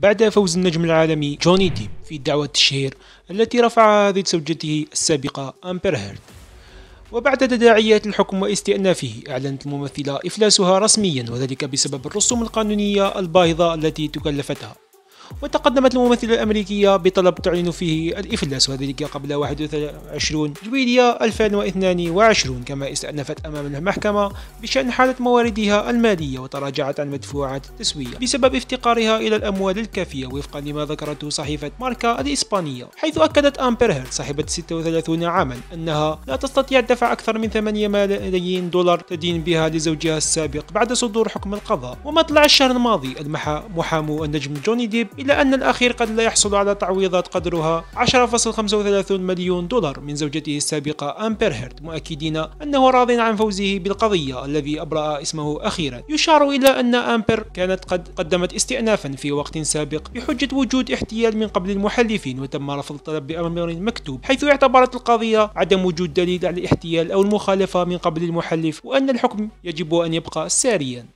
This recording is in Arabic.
بعد فوز النجم العالمي جوني ديب في دعوة التشهير التي رفعها ضد زوجته السابقة أمبر هيرد وبعد تداعيات الحكم واستئنافه أعلنت الممثلة إفلاسها رسميا وذلك بسبب الرسوم القانونية الباهظة التي تكلفتها وتقدمت الممثلة الأمريكية بطلب تعلن فيه الإفلاس وذلك قبل 21 جويلية 2022 كما استأنفت أمام المحكمة بشأن حالة مواردها المالية وتراجعت عن مدفوعات التسوية بسبب افتقارها إلى الأموال الكافية وفقا لما ذكرته صحيفة ماركا الإسبانية حيث أكدت أمبر هيرت صاحبة 36 عاما أنها لا تستطيع دفع أكثر من 8 ملايين دولار تدين بها لزوجها السابق بعد صدور حكم القضاء ومطلع الشهر الماضي المحامو النجم جوني ديب إلا أن الأخير قد لا يحصل على تعويضات قدرها 10.35 مليون دولار من زوجته السابقة أمبير هيرت مؤكدين أنه راض عن فوزه بالقضية الذي أبرأ اسمه أخيرا يشار إلى أن أمبر كانت قد قدمت استئنافا في وقت سابق بحجة وجود احتيال من قبل المحلفين وتم رفض الطلب بأمر مكتوب حيث اعتبرت القضية عدم وجود دليل على الاحتيال أو المخالفة من قبل المحلف وأن الحكم يجب أن يبقى ساريا